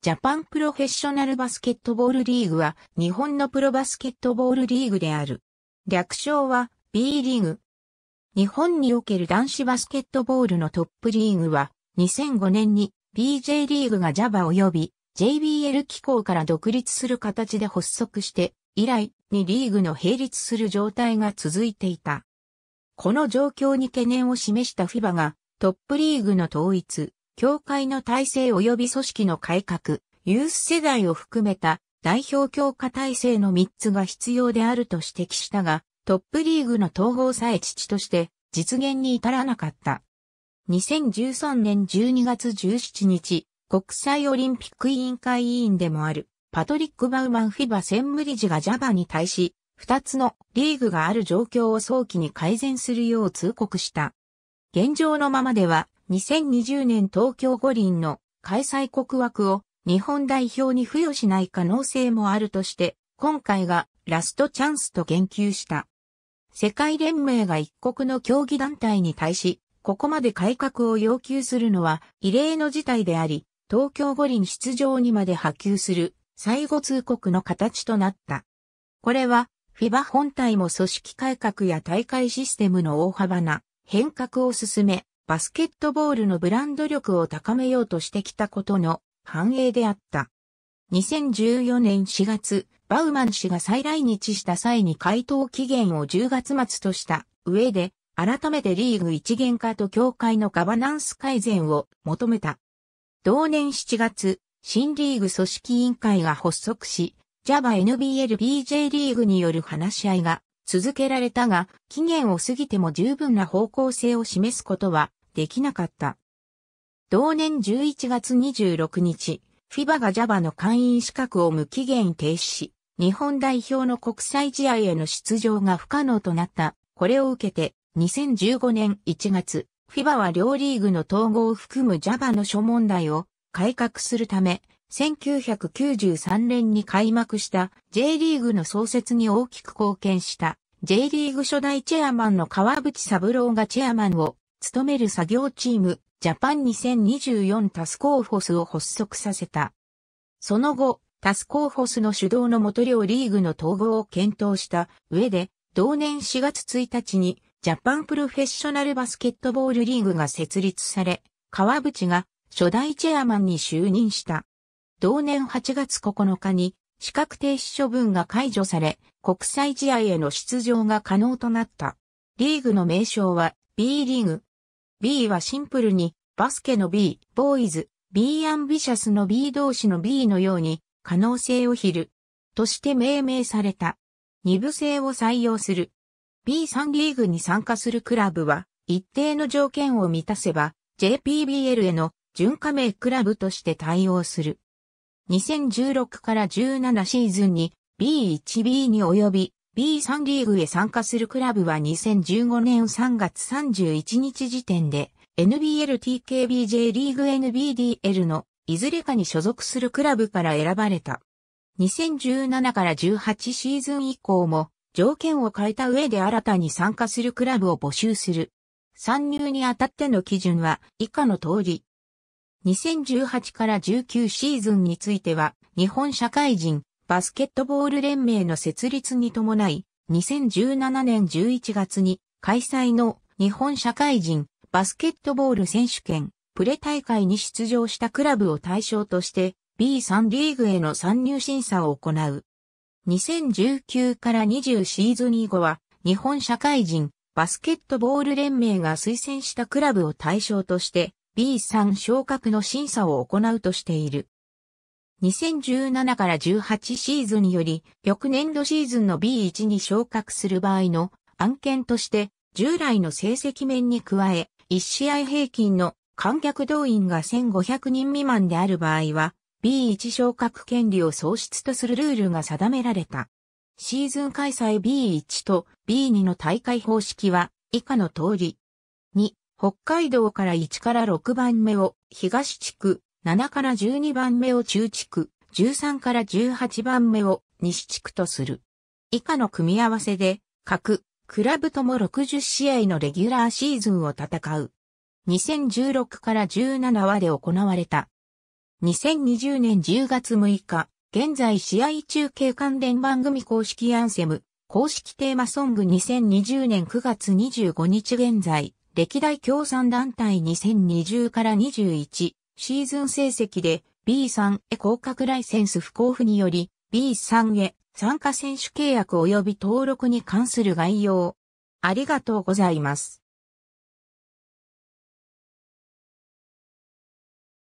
ジャパンプロフェッショナルバスケットボールリーグは日本のプロバスケットボールリーグである。略称は B リーグ。日本における男子バスケットボールのトップリーグは2005年に BJ リーグが j a b a 及び JBL 機構から独立する形で発足して以来にリーグの並立する状態が続いていた。この状況に懸念を示した FIBA がトップリーグの統一、教会の体制及び組織の改革、ユース世代を含めた代表強化体制の3つが必要であると指摘したが、トップリーグの統合さえ父として実現に至らなかった。2013年12月17日、国際オリンピック委員会委員でもあるパトリック・バウマン・フィバ専務理事がジャバに対し、2つのリーグがある状況を早期に改善するよう通告した。現状のままでは2020年東京五輪の開催国枠を日本代表に付与しない可能性もあるとして、今回がラストチャンスと言及した。世界連盟が一国の競技団体に対し、ここまで改革を要求するのは異例の事態であり、東京五輪出場にまで波及する最後通告の形となった。これは、FIBA 本体も組織改革や大会システムの大幅な変革を進め、バスケットボールのブランド力を高めようとしてきたことの反映であった。2014年4月、バウマン氏が再来日した際に回答期限を10月末とした上で、改めてリーグ一元化と協会のガバナンス改善を求めた。同年7月、新リーグ組織委員会が発足し、JAVA NBLBJ リーグによる話し合いが続けられたが、期限を過ぎても十分な方向性を示すことはできなかった。同年11月26日、FIBA が JAVA の会員資格を無期限停止し、日本代表の国際試合への出場が不可能となった。これを受けて、2015年1月、FIBA は両リーグの統合を含む JAVA の諸問題を改革するため、1993年に開幕した J リーグの創設に大きく貢献した J リーグ初代チェアマンの川淵三郎がチェアマンを務める作業チーム、ジャパン2024タスコーフォスを発足させた。その後、タスコーフォスの主導の元両リーグの統合を検討した上で、同年4月1日にジャパンプロフェッショナルバスケットボールリーグが設立され、川淵が初代チェアマンに就任した。同年8月9日に資格停止処分が解除され、国際試合への出場が可能となった。リーグの名称は B リーグ、B はシンプルに、バスケの B、ボーイズ、B アンビシャスの B 同士の B のように、可能性をひる、として命名された。二部制を採用する。B3 リーグに参加するクラブは、一定の条件を満たせば、JPBL への準加盟クラブとして対応する。2016から17シーズンに B1B に及び B3 リーグへ参加するクラブは2015年3月31日時点で NBLTKBJ リーグ NBDL のいずれかに所属するクラブから選ばれた。2017から18シーズン以降も条件を変えた上で新たに参加するクラブを募集する。参入にあたっての基準は以下の通り。2018から19シーズンについては日本社会人バスケットボール連盟の設立に伴い、2017年11月に開催の日本社会人バスケットボール選手権プレ大会に出場したクラブを対象として B3 リーグへの参入審査を行う。2019から20シーズン以後は日本社会人バスケットボール連盟が推薦したクラブを対象として B3 昇格の審査を行うとしている。2017から18シーズンにより、翌年度シーズンの B1 に昇格する場合の案件として、従来の成績面に加え、1試合平均の観客動員が1500人未満である場合は、B1 昇格権利を喪失とするルールが定められた。シーズン開催 B1 と B2 の大会方式は以下の通り。2、北海道から1から6番目を東地区、7から12番目を中地区、13から18番目を西地区とする。以下の組み合わせで、各、クラブとも60試合のレギュラーシーズンを戦う。2016から17話で行われた。2020年10月6日、現在試合中継関連番組公式アンセム、公式テーマソング2020年9月25日現在、歴代共産団体2020から21、シーズン成績で B3 へ降格ライセンス不交付により B3 へ参加選手契約及び登録に関する概要。ありがとうございます。